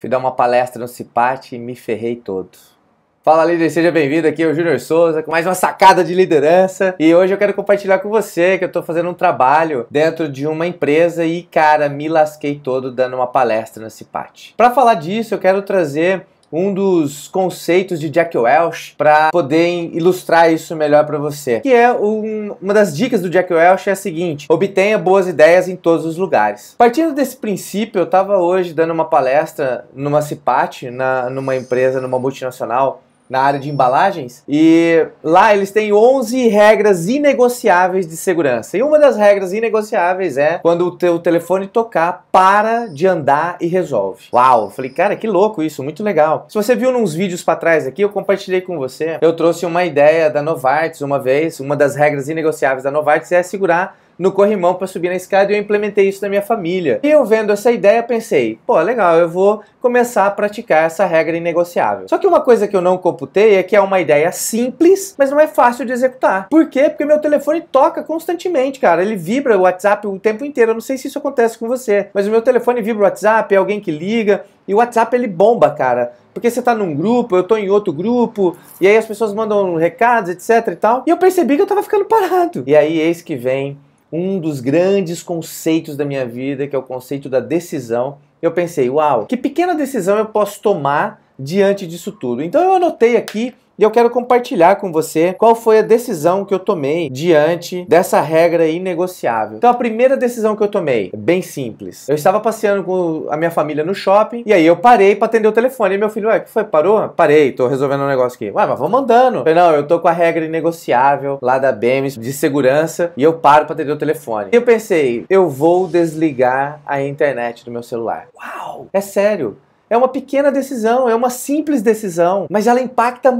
Fui dar uma palestra no Cipate e me ferrei todo. Fala líder, seja bem-vindo aqui, é o Júnior Souza, com mais uma sacada de liderança. E hoje eu quero compartilhar com você que eu tô fazendo um trabalho dentro de uma empresa e, cara, me lasquei todo dando uma palestra no Cipate. Para falar disso, eu quero trazer um dos conceitos de Jack Welch para poder ilustrar isso melhor para você. Que é um, uma das dicas do Jack Welch é a seguinte: obtenha boas ideias em todos os lugares. Partindo desse princípio, eu estava hoje dando uma palestra numa CIPATE, numa empresa, numa multinacional na área de embalagens. E lá eles têm 11 regras inegociáveis de segurança. E uma das regras inegociáveis é quando o teu telefone tocar, para de andar e resolve. Uau, falei, cara, que louco isso, muito legal. Se você viu nos vídeos para trás aqui, eu compartilhei com você. Eu trouxe uma ideia da Novartis uma vez, uma das regras inegociáveis da Novartis é segurar no corrimão para subir na escada e eu implementei isso na minha família. E eu vendo essa ideia, pensei, pô, legal, eu vou começar a praticar essa regra inegociável. Só que uma coisa que eu não computei é que é uma ideia simples, mas não é fácil de executar. Por quê? Porque meu telefone toca constantemente, cara. Ele vibra o WhatsApp o tempo inteiro. Eu não sei se isso acontece com você, mas o meu telefone vibra o WhatsApp, é alguém que liga, e o WhatsApp ele bomba, cara. Porque você tá num grupo, eu tô em outro grupo, e aí as pessoas mandam recados, etc e tal. E eu percebi que eu tava ficando parado. E aí eis que vem um dos grandes conceitos da minha vida, que é o conceito da decisão. Eu pensei, uau, que pequena decisão eu posso tomar diante disso tudo. Então eu anotei aqui e eu quero compartilhar com você qual foi a decisão que eu tomei diante dessa regra inegociável. Então, a primeira decisão que eu tomei, bem simples. Eu estava passeando com a minha família no shopping e aí eu parei para atender o telefone. E meu filho, ué, que foi? Parou? Parei, tô resolvendo um negócio aqui. Ué, mas vamos andando. Eu falei, não, eu tô com a regra inegociável lá da BEMS de segurança e eu paro para atender o telefone. E eu pensei, eu vou desligar a internet do meu celular. Uau! É sério. É uma pequena decisão, é uma simples decisão, mas ela impacta.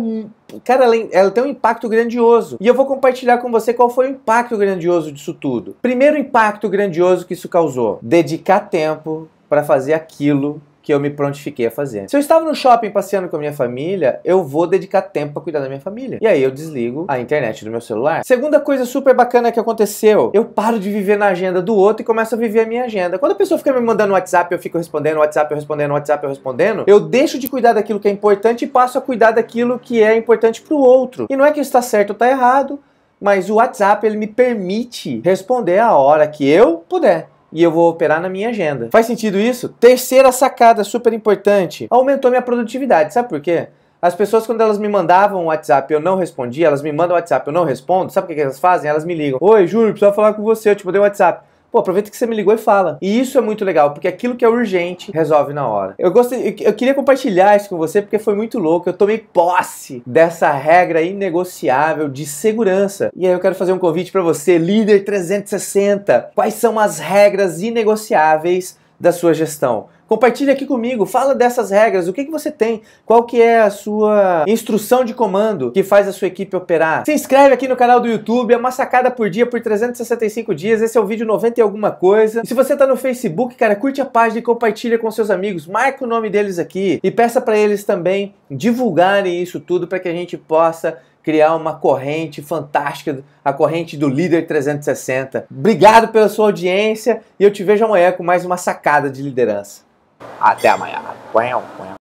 Cara, ela, ela tem um impacto grandioso. E eu vou compartilhar com você qual foi o impacto grandioso disso tudo. Primeiro impacto grandioso que isso causou: dedicar tempo para fazer aquilo que eu me prontifiquei a fazer. Se eu estava no shopping passeando com a minha família, eu vou dedicar tempo para cuidar da minha família. E aí eu desligo a internet do meu celular. Segunda coisa super bacana que aconteceu, eu paro de viver na agenda do outro e começo a viver a minha agenda. Quando a pessoa fica me mandando WhatsApp, eu fico respondendo WhatsApp, eu respondendo WhatsApp, eu respondendo, eu deixo de cuidar daquilo que é importante e passo a cuidar daquilo que é importante para o outro. E não é que está certo ou está errado, mas o WhatsApp ele me permite responder a hora que eu puder e eu vou operar na minha agenda. Faz sentido isso? Terceira sacada super importante. Aumentou minha produtividade. Sabe por quê? As pessoas, quando elas me mandavam um WhatsApp eu não respondi, elas me mandam um WhatsApp eu não respondo, sabe o que, elas fazem? Elas me ligam. Oi, Júlio, precisava falar com você, eu te mandei um WhatsApp pô, aproveita que você me ligou e fala. E isso é muito legal, porque aquilo que é urgente resolve na hora. Eu gostei, eu, queria compartilhar isso com você porque foi muito louco. Eu tomei posse dessa regra inegociável de segurança. E aí eu quero fazer um convite para você, líder 360. Quais são as regras inegociáveis da sua gestão? Compartilhe aqui comigo, fala dessas regras, o que, que você tem, qual que é a sua instrução de comando que faz a sua equipe operar. Se inscreve aqui no canal do YouTube, é uma sacada por dia por 365 dias, esse é o vídeo 90 e alguma coisa. E se você tá no Facebook, cara, curte a página e compartilha com seus amigos, marca o nome deles aqui e peça para eles também divulgarem isso tudo para que a gente possa criar uma corrente fantástica, a corrente do Líder 360. Obrigado pela sua audiência e eu te vejo amanhã com mais uma sacada de liderança. Até amanhã.